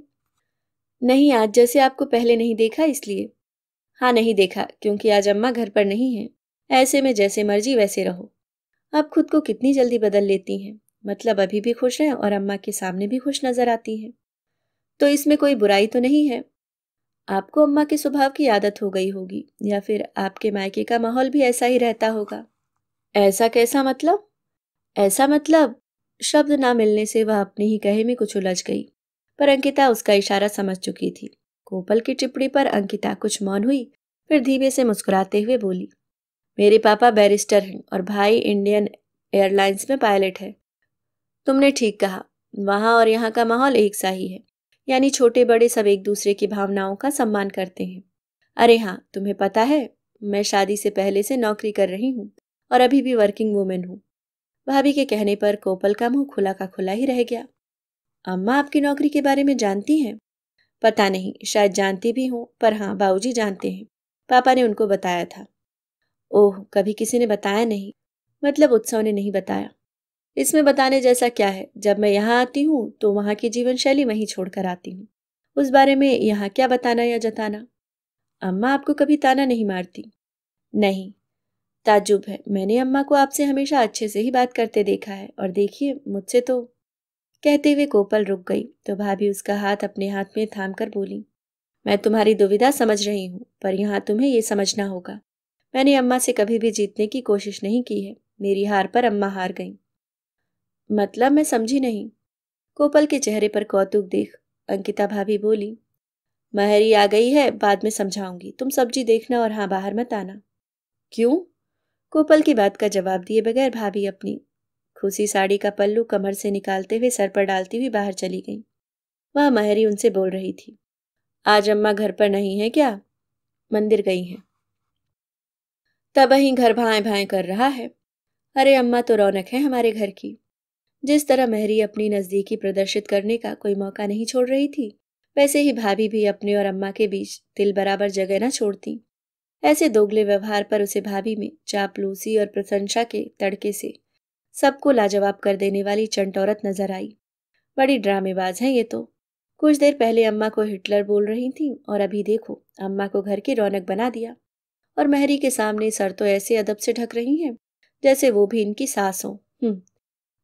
नहीं आज जैसे आपको पहले नहीं देखा इसलिए हाँ नहीं देखा क्योंकि आज अम्मा घर पर नहीं है ऐसे में जैसे मर्जी वैसे रहो आप खुद को कितनी जल्दी बदल लेती हैं मतलब अभी भी खुश है और अम्मा के सामने भी खुश नजर आती है तो इसमें कोई बुराई तो नहीं है आपको अम्मा के स्वभाव की आदत हो गई होगी या फिर आपके मायके का माहौल भी ऐसा ही रहता होगा ऐसा कैसा मतलब ऐसा मतलब शब्द ना मिलने से वह अपने ही कहे में कुछ उलझ गई पर अंकिता उसका इशारा समझ चुकी थी कोपल की टिप्पणी पर अंकिता कुछ मौन हुई फिर धीमे से मुस्कुराते हुए बोली मेरे पापा बैरिस्टर हैं और भाई इंडियन एयरलाइंस में पायलट है तुमने ठीक कहा वहाँ और यहाँ का माहौल एक सा ही है यानी छोटे बड़े सब एक दूसरे की भावनाओं का सम्मान करते हैं अरे हाँ तुम्हें पता है मैं शादी से पहले से नौकरी कर रही हूँ और अभी भी वर्किंग वूमेन हूँ भाभी के कहने पर कोपल का मुंह खुला का खुला ही रह गया अम्मा आपकी नौकरी के बारे में जानती हैं पता नहीं शायद जानती भी हूँ पर हाँ बाबूजी जानते हैं पापा ने उनको बताया था ओह कभी किसी ने बताया नहीं मतलब उत्सव ने नहीं बताया इसमें बताने जैसा क्या है जब मैं यहाँ आती हूँ तो वहाँ की जीवन शैली वहीं छोड़ कर आती हूँ उस बारे में यहाँ क्या बताना या जताना अम्मा आपको कभी ताना नहीं मारती नहीं ताजुब है मैंने अम्मा को आपसे हमेशा अच्छे से ही बात करते देखा है और देखिए मुझसे तो कहते हुए कोपल रुक गई तो भाभी उसका हाथ अपने हाथ में थाम कर बोली मैं तुम्हारी दुविधा समझ रही हूँ पर यहाँ तुम्हें ये समझना होगा मैंने अम्मा से कभी भी जीतने की कोशिश नहीं की है मेरी हार पर अम्मा हार गईं मतलब मैं समझी नहीं कोपल के चेहरे पर कौतुक देख अंकिता भाभी बोली महरी आ गई है बाद में समझाऊंगी तुम सब्जी देखना और हाँ बाहर मत आना क्यों कोपल की बात का जवाब दिए बगैर भाभी अपनी खुशी साड़ी का पल्लू कमर से निकालते हुए सर पर डालती हुई बाहर चली गई वह महरी उनसे बोल रही थी आज अम्मा घर पर नहीं है क्या मंदिर गई हैं तब ही घर भाए भाए कर रहा है अरे अम्मा तो रौनक है हमारे घर की जिस तरह महरी अपनी नज़दीकी प्रदर्शित करने का कोई मौका नहीं छोड़ रही थी वैसे ही भाभी भी अपने और अम्मा के बीच दिल बराबर जगह न छोड़ती ऐसे दोगले व्यवहार पर उसे भाभी में चापलूसी और प्रशंसा के तड़के से सबको लाजवाब कर देने वाली चंटौरत नजर आई बड़ी ड्रामेबाज है ये तो कुछ देर पहले अम्मा को हिटलर बोल रही थी और अभी देखो अम्मा को घर की रौनक बना दिया और महरी के सामने सर तो ऐसे अदब से ढक रही हैं जैसे वो भी इनकी सास हम्म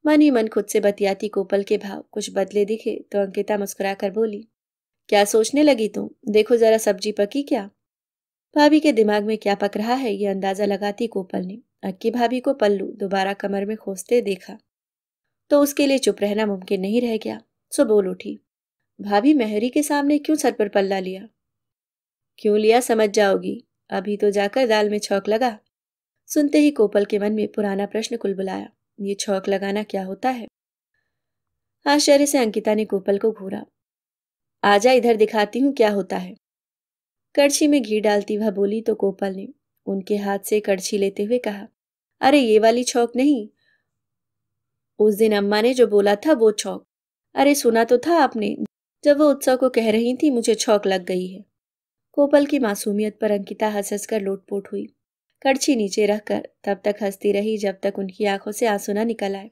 मन ही मन खुद से बतियाती कोपल के भाव कुछ बदले दिखे तो अंकिता मुस्कुरा कर बोली क्या सोचने लगी तुम देखो जरा सब्जी पकी क्या भाभी के दिमाग में क्या पक रहा है ये अंदाजा लगाती कोपल ने अक्की भाभी को पल्लू दोबारा कमर में खोसते देखा तो उसके लिए चुप रहना मुमकिन नहीं रह गया सो बोल उठी भाभी मेहरी के सामने क्यों सर पर पल्ला लिया क्यों लिया समझ जाओगी अभी तो जाकर दाल में छौक लगा सुनते ही कोपल के मन में पुराना प्रश्न कुलबुलाया ये छौक लगाना क्या होता है आश्चर्य से अंकिता ने गोपल को घूरा आजा इधर दिखाती हूं क्या होता है कड़छी में घी डालती हुआ बोली तो गोपल ने उनके हाथ से कड़छी लेते हुए कहा अरे ये वाली छौक नहीं उस दिन अम्मा ने जो बोला था वो छौक अरे सुना तो था आपने जब वो उत्सव को कह रही थी मुझे छौक लग गई है कोपल की मासूमियत पर अंकिता हंस हंस कर लोटपोट हुई करछी नीचे रखकर तब तक हंसती रही जब तक उनकी आंखों से आंसू ना निकल आए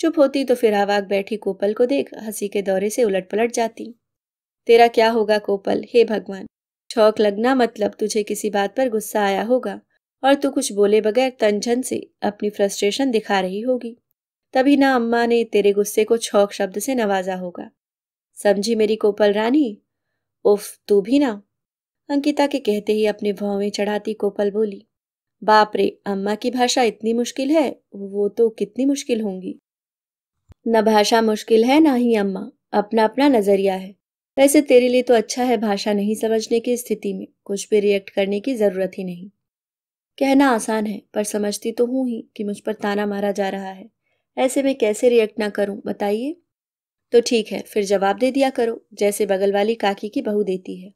चुप होती तो फिर आवाग बैठी कोपल को देख हंसी के दौरे से उलट पलट जाती तेरा क्या होगा कोपल हे भगवान छौक लगना मतलब तुझे किसी बात पर गुस्सा आया होगा और तू कुछ बोले बगैर तनझन से अपनी फ्रस्ट्रेशन दिखा रही होगी तभी ना अम्मा ने तेरे गुस्से को छौक शब्द से नवाजा होगा समझी मेरी कोपल रानी उफ तू भी ना अंकिता के कहते ही अपने भाव में चढ़ाती कोपल बोली बाप रे अम्मा की भाषा इतनी मुश्किल है वो तो कितनी मुश्किल होंगी न भाषा मुश्किल है ना ही अम्मा अपना अपना नजरिया है वैसे तेरे लिए तो अच्छा है भाषा नहीं समझने की स्थिति में कुछ भी रिएक्ट करने की जरूरत ही नहीं कहना आसान है पर समझती तो हूँ ही कि मुझ पर ताना मारा जा रहा है ऐसे में कैसे रिएक्ट ना करूँ बताइए तो ठीक है फिर जवाब दे दिया करो जैसे बगल वाली काकी की बहू देती है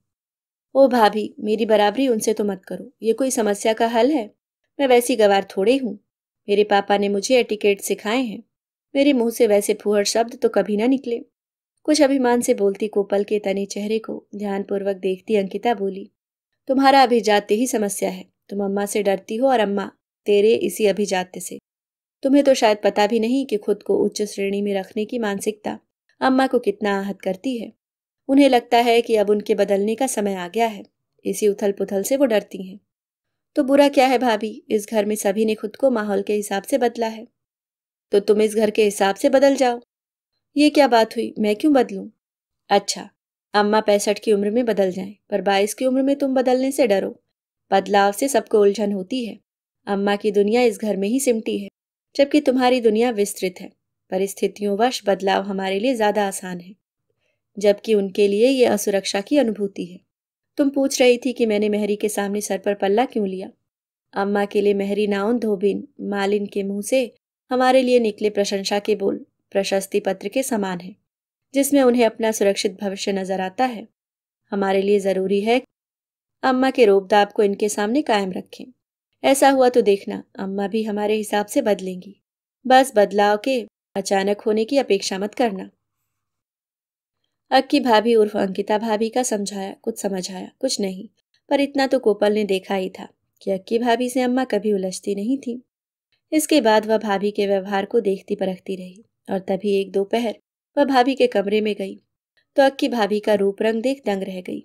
ओ भाभी मेरी बराबरी उनसे तो मत करो ये कोई समस्या का हल है मैं वैसी गवार थोड़े हूँ मेरे पापा ने मुझे एटिकेट सिखाए हैं मेरे मुंह से वैसे फूहड़ शब्द तो कभी ना निकले कुछ अभिमान से बोलती कोपल के तने चेहरे को ध्यानपूर्वक देखती अंकिता बोली तुम्हारा अभिजात्य ही समस्या है तुम अम्मा से डरती हो और अम्मा तेरे इसी अभिजात्य से तुम्हें तो शायद पता भी नहीं कि खुद को उच्च श्रेणी में रखने की मानसिकता अम्मा को कितना आहत करती है उन्हें लगता है कि अब उनके बदलने का समय आ गया है इसी उथल पुथल से वो डरती हैं तो बुरा क्या है भाभी इस घर में सभी ने खुद को माहौल के हिसाब से बदला है तो तुम इस घर के हिसाब से बदल जाओ ये क्या बात हुई मैं क्यों बदलूं अच्छा अम्मा पैंसठ की उम्र में बदल जाएं पर बाईस की उम्र में तुम बदलने से डरो बदलाव से सबको उलझन होती है अम्मा की दुनिया इस घर में ही सिमटी है जबकि तुम्हारी दुनिया विस्तृत है परिस्थितियों वश बदलाव हमारे लिए ज़्यादा आसान है जबकि उनके लिए ये असुरक्षा की अनुभूति है तुम पूछ रही थी कि मैंने मेहरी के सामने सर पर पल्ला क्यों लिया अम्मा के लिए मेहरी नाउन धोबिन मालिन के मुंह से हमारे लिए निकले प्रशंसा के बोल प्रशस्ति पत्र के समान है जिसमें उन्हें अपना सुरक्षित भविष्य नजर आता है हमारे लिए ज़रूरी है अम्मा के रोबदाब को इनके सामने कायम रखें ऐसा हुआ तो देखना अम्मा भी हमारे हिसाब से बदलेंगी बस बदलाव के अचानक होने की अपेक्षा मत करना अक्की भाभी उर्फ अंकिता भाभी का समझाया कुछ समझ आया कुछ नहीं पर इतना तो गोपाल ने देखा ही था कि अक्की भाभी से अम्मा कभी उलझती नहीं थी इसके बाद वह भाभी के व्यवहार को देखती परखती रही और तभी एक दोपहर वह भाभी के कमरे में गई तो अक्की भाभी का रूप रंग देख दंग रह गई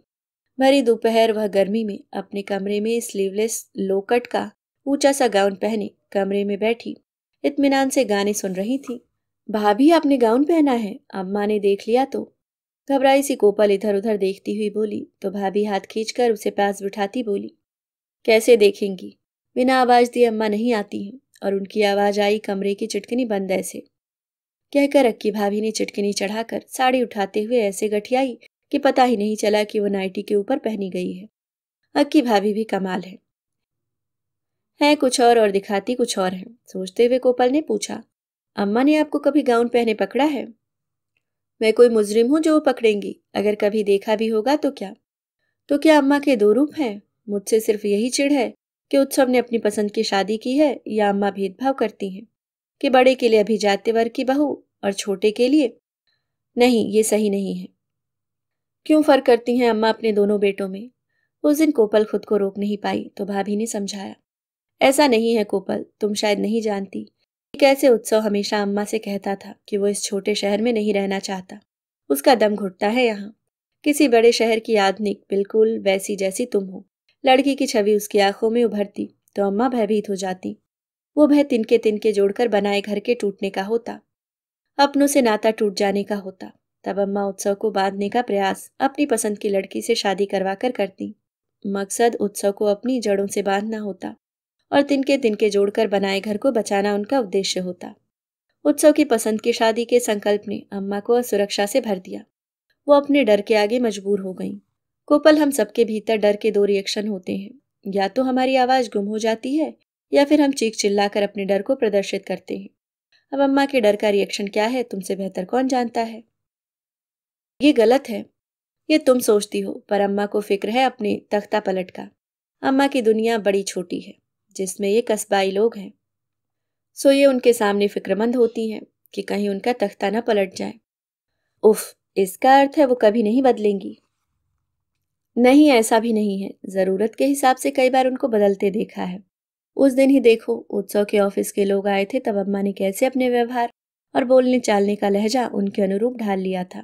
भरी दोपहर वह गर्मी में अपने कमरे में स्लीवलेस लोकट का ऊंचा सा गाउन पहने कमरे में बैठी इतमान से गाने सुन रही थी भाभी आपने गाउन पहना है अम्मा ने देख लिया तो घबराई सी कोपल इधर उधर देखती हुई बोली तो भाभी हाथ खींचकर उसे पास उठाती बोली कैसे देखेंगी बिना आवाज़ दिए अम्मा नहीं आती हैं और उनकी आवाज़ आई कमरे की चिटकनी बंद ऐसे कहकर अक्की भाभी ने चिटकनी चढ़ाकर साड़ी उठाते हुए ऐसे गठियाई कि पता ही नहीं चला कि वो नाइटी के ऊपर पहनी गई है अक्की भाभी भी कमाल है है कुछ और और दिखाती कुछ और है सोचते हुए कोपल ने पूछा अम्मा ने आपको कभी गाउन पहने पकड़ा है मैं कोई मुजरिम हूँ जो वो पकड़ेंगी अगर कभी देखा भी होगा तो क्या तो क्या अम्मा के दो रूप हैं मुझसे सिर्फ यही चिढ़ है कि उत्सव ने अपनी पसंद की शादी की है या अम्मा भेदभाव करती हैं कि बड़े के लिए अभिजात्य वर्ग की बहू और छोटे के लिए नहीं ये सही नहीं है क्यों फर्क करती हैं अम्मा अपने दोनों बेटों में उस दिन कोपल खुद को रोक नहीं पाई तो भाभी ने समझाया ऐसा नहीं है कोपल तुम शायद नहीं जानती कैसे उत्सव हमेशा अम्मा से कहता था कि वो इस छोटे शहर में नहीं रहना चाहता उसका दम घुटता है यहाँ किसी बड़े शहर की आदमी बिल्कुल वैसी जैसी तुम हो लड़की की छवि उसकी आंखों में उभरती तो अम्मा भयभीत हो जाती वो भय तिनके तिनके जोड़कर बनाए घर के टूटने का होता अपनों से नाता टूट जाने का होता तब अम्मा उत्सव को बांधने का प्रयास अपनी पसंद की लड़की से शादी करवा कर करती मकसद उत्सव को अपनी जड़ों से बांधना होता और तिनके तिनके जोड़कर बनाए घर को बचाना उनका उद्देश्य होता उत्सव की पसंद की शादी के संकल्प ने अम्मा को असुरक्षा से भर दिया वो अपने डर के आगे मजबूर हो गई कोपल हम सबके भीतर डर के दो रिएक्शन होते हैं या तो हमारी आवाज़ गुम हो जाती है या फिर हम चीख चिल्लाकर अपने डर को प्रदर्शित करते हैं अब अम्मा के डर का रिएक्शन क्या है तुमसे बेहतर कौन जानता है ये गलत है ये तुम सोचती हो पर अम्मा को फिक्र है अपने तख्ता पलट का अम्मा की दुनिया बड़ी छोटी है जिसमें ये कस्बाई लोग हैं सो ये उनके सामने फिक्रमंद होती हैं कि कहीं उनका तख्ता ना पलट जाए उफ इसका अर्थ है वो कभी नहीं बदलेंगी नहीं ऐसा भी नहीं है ज़रूरत के हिसाब से कई बार उनको बदलते देखा है उस दिन ही देखो उत्सव के ऑफिस के लोग आए थे तब अम्मा ने कैसे अपने व्यवहार और बोलने चालने का लहजा उनके अनुरूप ढाल लिया था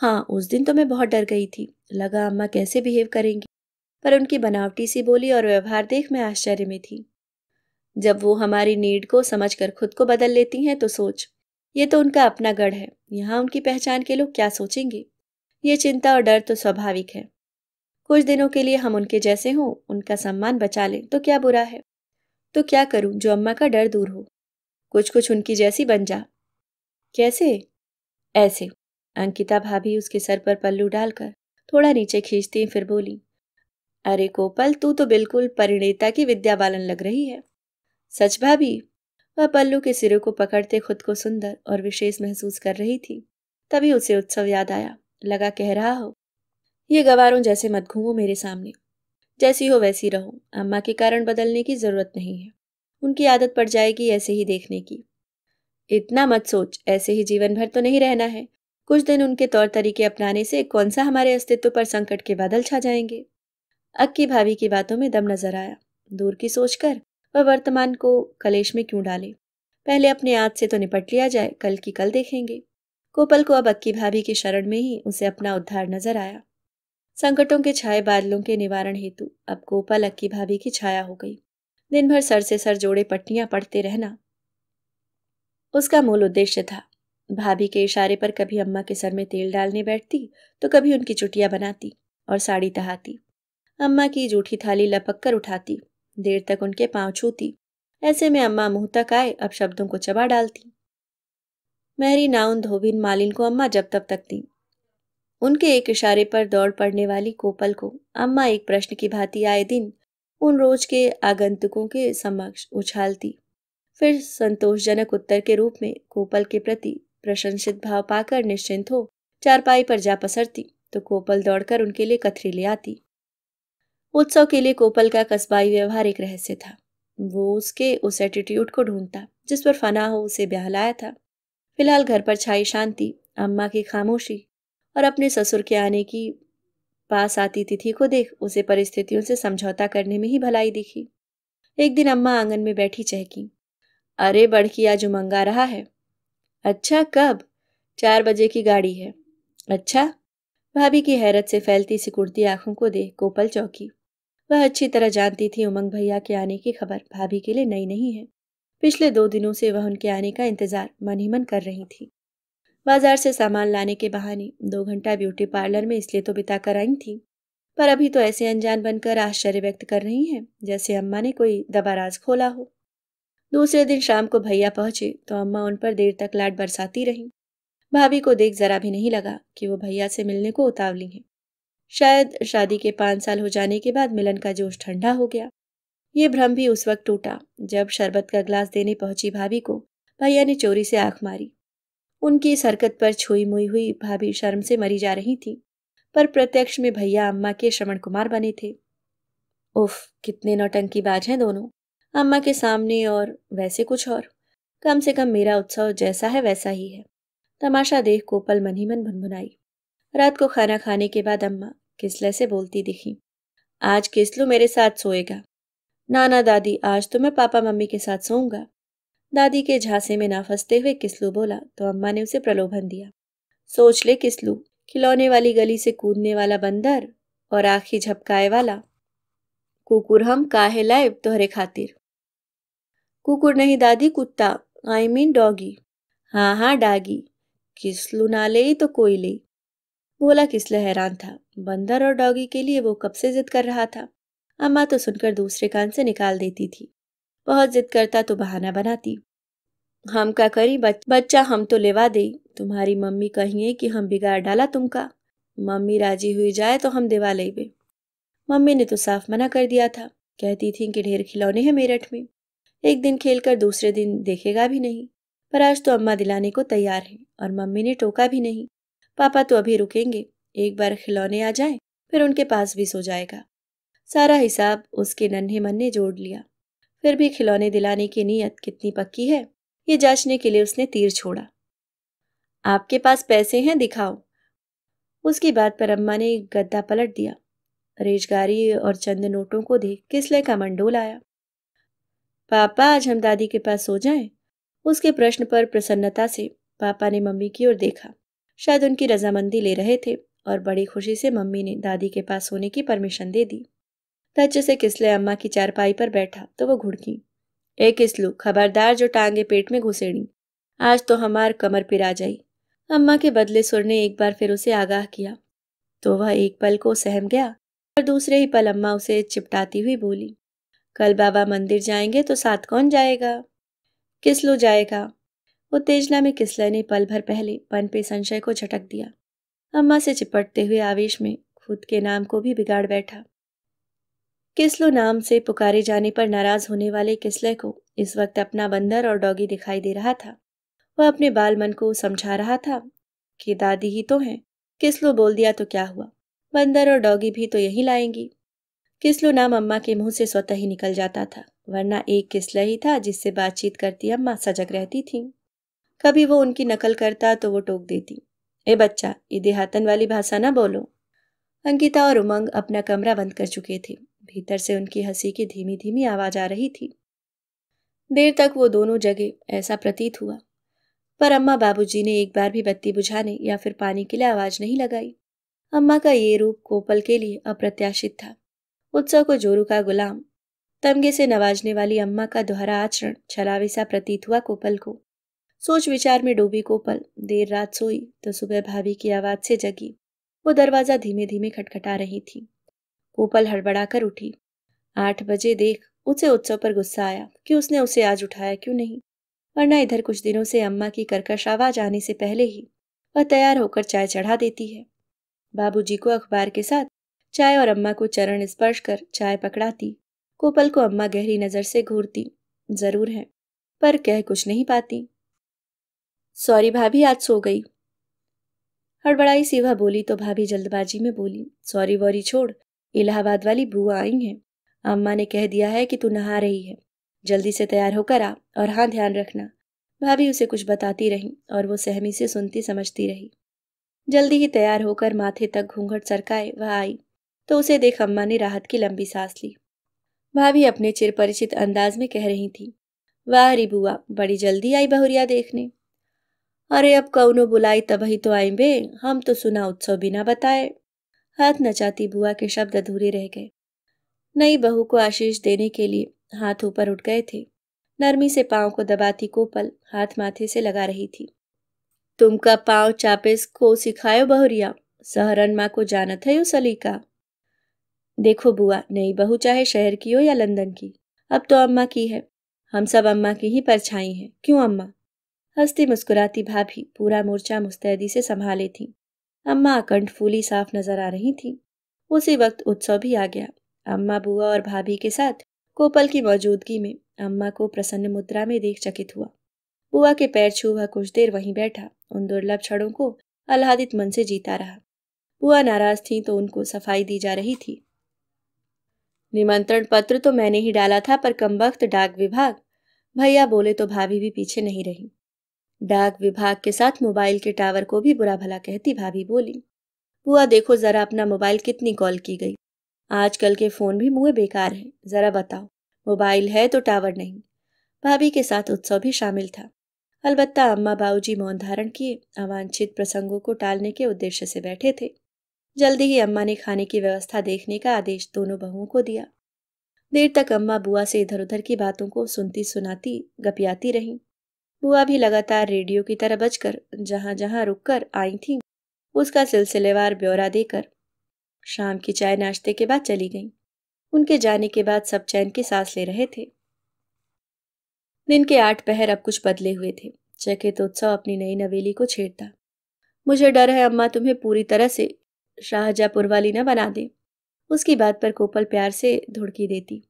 हाँ उस दिन तो मैं बहुत डर गई थी लगा अम्मा कैसे बिहेव करेंगी पर उनकी बनावटी सी बोली और व्यवहार देख मैं आश्चर्य में थी जब वो हमारी नीड को समझकर खुद को बदल लेती हैं तो सोच ये तो उनका अपना गढ़ है यहाँ उनकी पहचान के लोग क्या सोचेंगे ये चिंता और डर तो स्वाभाविक है कुछ दिनों के लिए हम उनके जैसे हों उनका सम्मान बचा लें तो क्या बुरा है तो क्या करूं जो अम्मा का डर दूर हो कुछ कुछ उनकी जैसी बन जा कैसे ऐसे अंकिता भाभी उसके सर पर पल्लू डालकर थोड़ा नीचे खींचती फिर बोली अरे कोपल तू तो बिल्कुल परिणीता की विद्या बालन लग रही है सच भाभी वह पल्लू के सिरे को पकड़ते खुद को सुंदर और विशेष महसूस कर रही थी तभी उसे उत्सव याद आया लगा कह रहा हो ये गवारों जैसे मत घूमो मेरे सामने जैसी हो वैसी रहो अम्मा के कारण बदलने की ज़रूरत नहीं है उनकी आदत पड़ जाएगी ऐसे ही देखने की इतना मत सोच ऐसे ही जीवन भर तो नहीं रहना है कुछ दिन उनके तौर तरीके अपनाने से कौन सा हमारे अस्तित्व पर संकट के बादल छा जाएंगे अक्की भाभी की बातों में दम नजर आया दूर की सोचकर वह वर्तमान को कलेश में क्यों डाले पहले अपने आज से तो निपट लिया जाए कल की कल देखेंगे कोपल को अब अक्की भाभी के शरण में ही उसे अपना उद्धार नजर आया संकटों के छाए बादलों के निवारण हेतु अब कोपल अक्की भाभी की छाया हो गई दिन भर सर से सर जोड़े पट्टियां पढ़ते रहना उसका मूल उद्देश्य था भाभी के इशारे पर कभी अम्मा के सर में तेल डालने बैठती तो कभी उनकी चुटिया बनाती और साड़ी तहाती अम्मा की जूठी थाली लपक कर उठाती देर तक उनके पांव छूती ऐसे में अम्मा मुंह तक आए अब शब्दों को चबा डालती मैरी नाउन धोबिन मालिन को अम्मा जब तब तकती उनके एक इशारे पर दौड़ पड़ने वाली कोपल को अम्मा एक प्रश्न की भांति आए दिन उन रोज के आगंतुकों के समक्ष उछालती फिर संतोषजनक उत्तर के रूप में कोपल के प्रति प्रशंसित भाव पाकर निश्चिंत हो चारपाई पर जा पसरती तो कोपल दौड़कर उनके लिए कथरी ले आती उत्सव के लिए कोपल का कस्बाई व्यवहार एक रहस्य था वो उसके उस एटीट्यूड को ढूंढता जिस पर फना हो उसे लाया था फिलहाल घर पर छाई शांति अम्मा की खामोशी और अपने ससुर के आने की पास आती तिथि को देख उसे परिस्थितियों से समझौता करने में ही भलाई दिखी एक दिन अम्मा आंगन में बैठी चहकी अरे बड़की आज उमंगा रहा है अच्छा कब चार बजे की गाड़ी है अच्छा भाभी की हैरत से फैलती सिकुड़ती आंखों को देख कोपल चौकी वह अच्छी तरह जानती थी उमंग भैया के आने की खबर भाभी के लिए नई नहीं है पिछले दो दिनों से वह उनके आने का इंतजार मन ही मन कर रही थी बाजार से सामान लाने के बहाने दो घंटा ब्यूटी पार्लर में इसलिए तो बिता कर आई थी पर अभी तो ऐसे अनजान बनकर आश्चर्य व्यक्त कर रही हैं जैसे अम्मा ने कोई दबाराज खोला हो दूसरे दिन शाम को भैया पहुंचे तो अम्मा उन पर देर तक लाड बरसाती रहीं भाभी को देख जरा भी नहीं लगा कि वो भैया से मिलने को उतावली हैं शायद शादी के पाँच साल हो जाने के बाद मिलन का जोश ठंडा हो गया ये भ्रम भी उस वक्त टूटा जब शरबत का ग्लास देने पहुंची भाभी को भैया ने चोरी से आंख मारी उनकी सरकत पर छुई मुई हुई भाभी शर्म से मरी जा रही थी पर प्रत्यक्ष में भैया अम्मा के श्रवण कुमार बने थे उफ कितने नौटंकी बाज हैं दोनों अम्मा के सामने और वैसे कुछ और कम से कम मेरा उत्सव जैसा है वैसा ही है तमाशा देख कोपल मन ही मन भुनभुनाई रात को खाना खाने के बाद अम्मा किसले से बोलती दिखी आज किसलू मेरे साथ सोएगा नाना दादी आज तो मैं पापा मम्मी के साथ सोऊंगा दादी के झांसे में ना फंसते हुए किसलू बोला तो अम्मा ने उसे प्रलोभन दिया सोच ले किसलू खिलौने वाली गली से कूदने वाला बंदर और आखी झपकाए वाला कुकुर हम काहे लाए तोहरे खातिर कुकुर नहीं दादी कुत्ता आई मीन डॉगी हाँ हाँ डागी किसलू ना ले तो कोई ले बोला किसला हैरान था बंदर और डॉगी के लिए वो कब से जिद कर रहा था अम्मा तो सुनकर दूसरे कान से निकाल देती थी बहुत जिद करता तो बहाना बनाती हम का करी बच, बच्चा हम तो लेवा दे तुम्हारी मम्मी कहिए कि हम बिगाड़ डाला तुमका मम्मी राजी हुई जाए तो हम दिवा ले मम्मी ने तो साफ मना कर दिया था कहती थी कि ढेर खिलौने हैं मेरठ में एक दिन खेलकर दूसरे दिन देखेगा भी नहीं पर आज तो अम्मा दिलाने को तैयार है और मम्मी ने टोका भी नहीं पापा तो अभी रुकेंगे एक बार खिलौने आ जाए फिर उनके पास भी सो जाएगा सारा हिसाब उसके नन्हे मन ने जोड़ लिया फिर भी खिलौने दिलाने की नीयत कितनी पक्की है ये जांचने के लिए उसने तीर छोड़ा आपके पास पैसे हैं दिखाओ उसकी बात पर अम्मा ने गद्दा पलट दिया रेजगारी और चंद नोटों को देख किसले का मंडोल आया पापा आज हम दादी के पास सो जाएं? उसके प्रश्न पर प्रसन्नता से पापा ने मम्मी की ओर देखा शायद उनकी रजामंदी ले रहे थे और बड़ी खुशी से मम्मी ने दादी के पास सोने की परमिशन दे दी तच से किसले अम्मा की चारपाई पर बैठा तो वो घुड़की ए किसलू खबरदार जो टांगे पेट में घुसेड़ी आज तो हमार कमर पिरा जाई अम्मा के बदले सुर ने एक बार फिर उसे आगाह किया तो वह एक पल को सहम गया और दूसरे ही पल अम्मा उसे चिपटाती हुई बोली कल बाबा मंदिर जाएंगे तो साथ कौन जाएगा किसलू जाएगा उत्तेजना में किसले ने पल भर पहले पन पे संशय को झटक दिया अम्मा से चिपटते हुए आवेश में खुद के नाम को भी बिगाड़ बैठा किसलो नाम से पुकारे जाने पर नाराज होने वाले किसले को इस वक्त अपना बंदर और डॉगी दिखाई दे रहा था वह अपने बाल मन को समझा रहा था कि दादी ही तो हैं किसलो बोल दिया तो क्या हुआ बंदर और डॉगी भी तो यही लाएंगी किसलो नाम अम्मा के मुंह से स्वतः ही निकल जाता था वरना एक किसला ही था जिससे बातचीत करती अम्मा सजग रहती थी कभी वो उनकी नकल करता तो वो टोक देती हे बच्चा ये देहातन वाली भाषा ना बोलो अंकिता और उमंग अपना कमरा बंद कर चुके थे भीतर से उनकी हंसी की धीमी धीमी आवाज आ रही थी देर तक वो दोनों जगह ऐसा प्रतीत हुआ पर अम्मा बाबूजी ने एक बार भी बत्ती बुझाने या फिर पानी के लिए आवाज नहीं लगाई अम्मा का ये रूप कोपल के लिए अप्रत्याशित था उत्सव को जोरू का गुलाम तमगे से नवाजने वाली अम्मा का दोहरा आचरण छलावे सा प्रतीत हुआ कोपल को सोच विचार में डूबी कोपल देर रात सोई तो सुबह भाभी की आवाज से जगी वो दरवाजा धीमे धीमे खटखटा रही थी कोपल हड़बड़ाकर उठी आठ बजे देख उसे उत्सव पर गुस्सा आया कि उसने उसे आज उठाया क्यों नहीं वरना इधर कुछ दिनों से अम्मा की करकश आवाज आने से पहले ही वह तैयार होकर चाय चढ़ा देती है बाबूजी को अखबार के साथ चाय और अम्मा को चरण स्पर्श कर चाय पकड़ाती कोपल को अम्मा गहरी नज़र से घूरती ज़रूर है पर कह कुछ नहीं पाती सॉरी भाभी आज सो गई हड़बड़ाई से वह बोली तो भाभी जल्दबाजी में बोली सॉरी वॉरी छोड़ इलाहाबाद वाली बुआ आई है अम्मा ने कह दिया है कि तू नहा रही है जल्दी से तैयार होकर आ और हाँ ध्यान रखना भाभी उसे कुछ बताती रही और वो सहमी से सुनती समझती रही जल्दी ही तैयार होकर माथे तक घूंघट सरकाए वह आई तो उसे देख अम्मा ने राहत की लंबी सांस ली भाभी अपने चिर परिचित अंदाज में कह रही थी वाह रिबुआ बुआ बड़ी जल्दी आई बहुरिया देखने अरे अब कौनो बुलाई तभी तो आई बे हम तो सुना उत्सव बिना बताए हाथ नचाती बुआ के शब्द अधूरे रह गए नई बहू को आशीष देने के लिए हाथ ऊपर उठ गए थे नरमी से पाँव को दबाती कोपल हाथ माथे से लगा रही थी तुमका पाँव चापेस को सिखायो बहुरिया सहरन माँ को जानत है यो सलीका देखो बुआ नई बहू चाहे शहर की हो या लंदन की अब तो अम्मा की है हम सब अम्मा की ही परछाई हैं क्यों अम्मा हंसती मुस्कुराती भाभी पूरा मोर्चा मुस्तैदी से संभाले थी अम्मा अकंठ फूली साफ नजर आ रही थी उसी वक्त उत्सव भी आ गया अम्मा बुआ और भाभी के साथ कोपल की मौजूदगी में अम्मा को प्रसन्न मुद्रा में देख चकित हुआ बुआ के पैर छू वह कुछ देर वहीं बैठा उन दुर्लभ क्षणों को आह्लादित मन से जीता रहा बुआ नाराज थी तो उनको सफाई दी जा रही थी निमंत्रण पत्र तो मैंने ही डाला था पर कमबख्त डाक विभाग भैया बोले तो भाभी भी पीछे नहीं रही डाक विभाग के साथ मोबाइल के टावर को भी बुरा भला कहती भाभी बोली बुआ देखो जरा अपना मोबाइल कितनी कॉल की गई आजकल के फोन भी मुए बेकार हैं जरा बताओ मोबाइल है तो टावर नहीं भाभी के साथ उत्सव भी शामिल था अलबत्ता अम्मा बाबूजी मौन धारण किए अवांछित प्रसंगों को टालने के उद्देश्य से बैठे थे जल्दी ही अम्मा ने खाने की व्यवस्था देखने का आदेश दोनों बहुओं को दिया देर तक अम्मा बुआ से इधर उधर की बातों को सुनती सुनाती गपियाती रहीं बुआ भी लगातार रेडियो की तरह बजकर जहां जहां रुक कर आई थी उसका सिलसिलेवार ब्यौरा देकर शाम की चाय नाश्ते के बाद चली गई उनके जाने के बाद सब चैन की सांस ले रहे थे दिन के आठ पहर अब कुछ बदले हुए थे चकित उत्सव अपनी नई नवेली को छेड़ता मुझे डर है अम्मा तुम्हें पूरी तरह से शाहजहाँपुर वाली न बना दे उसकी बात पर कोपल प्यार से धुड़की देती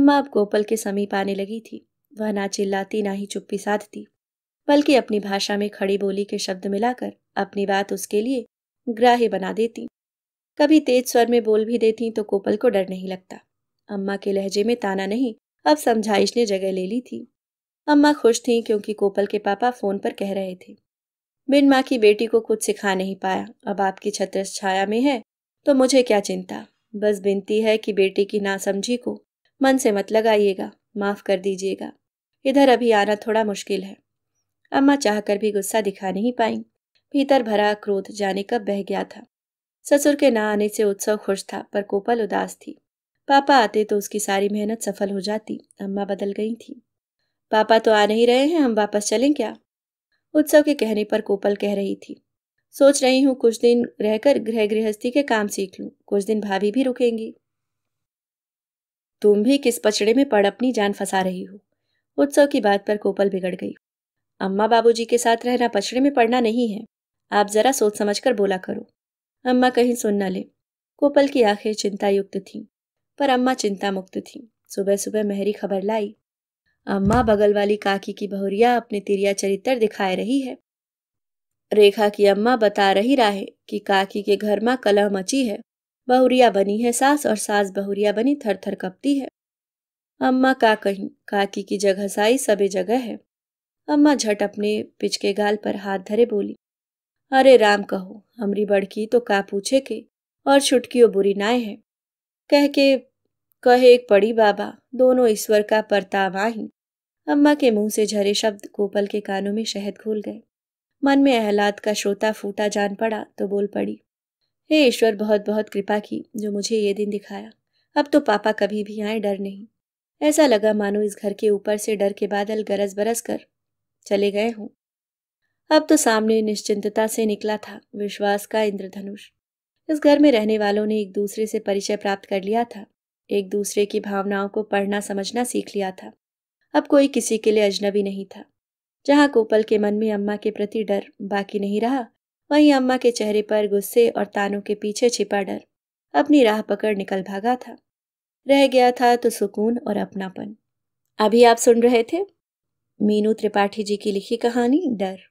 अम्मा अब कोपल के समीप आने लगी थी वह ना चिल्लाती ना ही चुप्पी साधती बल्कि अपनी भाषा में खड़ी बोली के शब्द मिलाकर अपनी बात उसके लिए ग्राह्य बना देती कभी तेज स्वर में बोल भी देती तो कोपल को डर नहीं लगता अम्मा के लहजे में ताना नहीं अब समझाइश ने जगह ले ली थी अम्मा खुश थीं क्योंकि कोपल के पापा फोन पर कह रहे थे बिन माँ की बेटी को कुछ सिखा नहीं पाया अब आपकी छत्र छाया में है तो मुझे क्या चिंता बस बिनती है कि बेटी की नासमझी को मन से मत लगाइएगा माफ़ कर दीजिएगा इधर अभी आना थोड़ा मुश्किल है अम्मा चाहकर भी गुस्सा दिखा नहीं पाई भीतर भरा क्रोध जाने कब बह गया था ससुर के ना आने से उत्सव खुश था पर कोपल उदास थी पापा आते तो उसकी सारी मेहनत सफल हो जाती अम्मा बदल गई थी पापा तो आ नहीं रहे हैं हम वापस चलें क्या उत्सव के कहने पर कोपल कह रही थी सोच रही हूँ कुछ दिन रहकर गृह गृहस्थी के काम सीख लूँ कुछ दिन भाभी भी रुकेंगी तुम भी किस पचड़े में पड़ अपनी जान फंसा रही हो उत्सव की बात पर कोपल बिगड़ गई अम्मा बाबूजी के साथ रहना पछड़े में पड़ना नहीं है आप जरा सोच समझ कर बोला करो अम्मा कहीं सुन न ले कोपल की आंखें चिंतायुक्त थीं पर अम्मा चिंता मुक्त थीं सुबह सुबह मेहरी खबर लाई अम्मा बगल वाली काकी की बहुरिया अपने तिरिया चरित्र दिखाए रही है रेखा की अम्मा बता रही राहे कि काकी के घर में कलह मची है बहुरिया बनी है सास और सास बहुरिया बनी थर थर कपती है अम्मा का कहीं काकी की जगह साई सबे जगह है अम्मा झट अपने पिचके गाल पर हाथ धरे बोली अरे राम कहो हमरी बड़की तो का पूछे के और छुटकियो बुरी नाए है कह के कहे एक पड़ी बाबा दोनों ईश्वर का परतावाही अम्मा के मुंह से झरे शब्द गोपल के कानों में शहद घोल गए मन में अहलाद का श्रोता फूटा जान पड़ा तो बोल पड़ी हे ईश्वर बहुत बहुत कृपा की जो मुझे ये दिन दिखाया अब तो पापा कभी भी आए डर नहीं ऐसा लगा मानो इस घर के ऊपर से डर के बादल गरज बरस कर चले गए हों अब तो सामने निश्चिंतता से निकला था विश्वास का इंद्रधनुष इस घर में रहने वालों ने एक दूसरे से परिचय प्राप्त कर लिया था एक दूसरे की भावनाओं को पढ़ना समझना सीख लिया था अब कोई किसी के लिए अजनबी नहीं था जहां कोपल के मन में अम्मा के प्रति डर बाकी नहीं रहा वहीं अम्मा के चेहरे पर गुस्से और तानों के पीछे छिपा डर अपनी राह पकड़ निकल भागा था रह गया था तो सुकून और अपनापन अभी आप सुन रहे थे मीनू त्रिपाठी जी की लिखी कहानी डर